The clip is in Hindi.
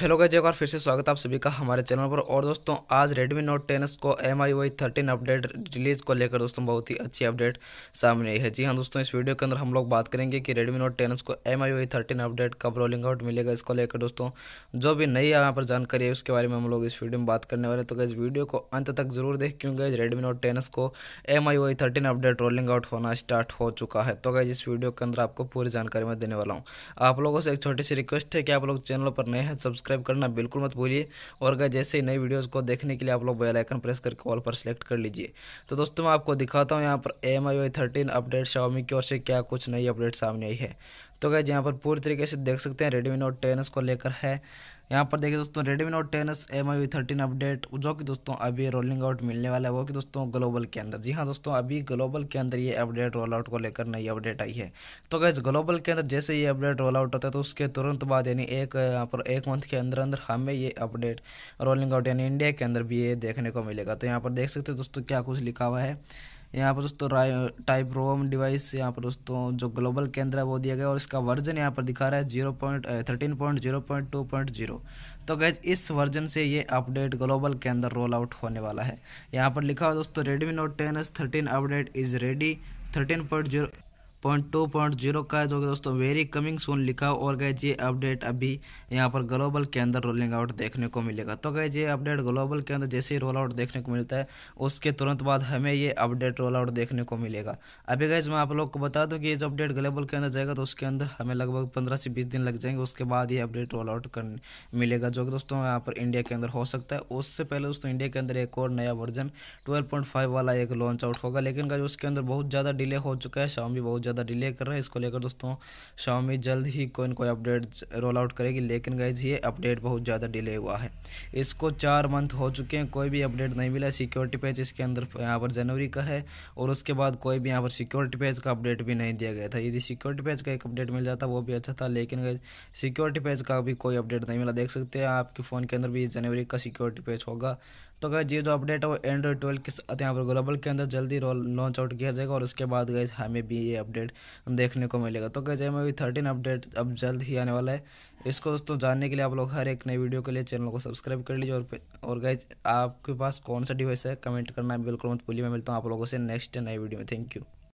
हेलो गाइज एक बार फिर से स्वागत आप सभी का हमारे चैनल पर और दोस्तों आज Redmi Note 10s को M I Y thirteen update release को लेकर दोस्तों बहुत ही अच्छी अपडेट सामने आई है जी हाँ दोस्तों इस वीडियो के अंदर हम लोग बात करेंगे कि Redmi Note 10s को M I Y thirteen update कब रोलिंग आउट मिलेगा इसको लेकर दोस्तों जो भी नई यहाँ पर जानकारी है उसके बारे में हम लोग इस वीडियो में बात करने वाले तो गैस वीडियो को अंत तक जरूर देख क्योंकि गैज रेडमी नोट टेन को M I Y thirteen update rolling out होना स्टार्ट हो चुका है तो गैज इस वीडियो के अंदर आपको पूरी जानकारी मैं देने वाला हूँ आप लोगों से एक छोटी सी रिक्वेस्ट है कि आप लोग चैनल पर नए हैं सब्सक्राइब सब्सक्राइब करना बिल्कुल मत भूलिए और अगर जैसे ही नई वीडियोज़ को देखने के लिए आप लोग बेलाइकन प्रेस करके ऑल पर सेलेक्ट कर लीजिए तो दोस्तों मैं आपको दिखाता हूँ यहाँ पर M I Y thirteen update Xiaomi की ओर से क्या कुछ नई अपडेट सामने आई है तो गैज यहाँ पर पूरी तरीके से देख सकते हैं रेडमी नोट टेन को लेकर है यहाँ पर देखिए दोस्तों Redmi note ten S M I thirteen update जो कि दोस्तों अभी रोलिंग आउट मिलने वाला है वो कि दोस्तों ग्लोबल के अंदर जी हाँ दोस्तों अभी ग्लोबल के अंदर ये अपडेट रोल आउट को लेकर नई अपडेट आई है तो गैस ग्लोबल के अंदर जैसे ये अपडेट रोल आउट होता है तो उसके तुरंत बाद यानी एक यहाँ पर एक मंथ के अंदर अंदर हमें ये अपडेट रोलिंग आउट यानी इंडिया के अंदर भी ये देखने को मिलेगा तो यहाँ पर देख सकते हैं दोस्तों क्या कुछ लिखा हुआ है यहाँ पर दोस्तों टाइप रोम डिवाइस यहाँ पर दोस्तों जो ग्लोबल केंद्र है वो दिया गया और इसका वर्जन यहाँ पर दिखा रहा है zero point thirteen point zero point two point zero तो गैज इस वर्जन से ये अपडेट ग्लोबल के अंदर रोल आउट होने वाला है यहाँ पर लिखा हुआ दोस्तों Redmi note ten S thirteen update is ready thirteen point zero point two point zero का जो कि दोस्तों वेरी कमिंग सोन लिखा और गए ये अपडेट अभी यहाँ पर ग्लोबल के अंदर रोलिंग आउट देखने को मिलेगा तो गए ये अपडेट ग्लोबल के अंदर जैसे ही रोल आउट देखने को मिलता है उसके तुरंत बाद हमें ये अपडेट रोल आउट देखने को मिलेगा अभी गए मैं आप लोग को बता दूँ कि ये जो अपडेट ग्लोबल के अंदर जाएगा तो उसके अंदर हमें लगभग पंद्रह से बीस दिन लग जाएंगे उसके बाद ये अपडेट रोल आउट कर मिलेगा जो कि दोस्तों यहाँ पर इंडिया के अंदर हो सकता है उससे पहले दोस्तों इंडिया के अंदर एक और नया वर्जन ट्वेल्व वाला एक लॉन्च आउट होगा लेकिन उसके अंदर बहुत ज़्यादा डिले हो चुका है भी बहुत ज़्यादा ज़्यादा डिले कर रहा है इसको लेकर दोस्तों शाओमी जल्द ही कोई ना कोई अपडेट रोल आउट करेगी लेकिन गाइज ये अपडेट बहुत ज़्यादा डिले हुआ है इसको चार मंथ हो चुके हैं कोई भी अपडेट नहीं मिला सिक्योरिटी पैच इसके अंदर यहाँ पर जनवरी का है और उसके बाद कोई भी यहाँ पर सिक्योरिटी पैच का अपडेट भी नहीं दिया गया था यदि सिक्योरिटी पैच का एक अपडेट मिल जाता वो भी अच्छा था लेकिन गाइज सिक्योरिटी पैच का भी कोई अपडेट नहीं मिला देख सकते हैं आपके फ़ोन के अंदर भी जनवरी का सिक्योरिटी पैच होगा तो गए ये जो अपडेट है वो एंड्रॉइड ट्वेल्व किस यहाँ पर ग्लोबल के अंदर जल्दी लॉन्च आउट किया जाएगा और उसके बाद गए हमें भी ये अपडेट देखने को मिलेगा तो गए हमें भी थर्टीन अपडेट अब जल्द ही आने वाला है इसको दोस्तों जानने के लिए आप लोग हर एक नई वीडियो के लिए चैनल को सब्सक्राइब कर लीजिए और और गए आपके पास कौन सा डिवाइस है कमेंट करना बिल्कुल मत भूलिए मैं मिलता हूँ आप लोगों से नेक्स्ट नई वीडियो में थैंक यू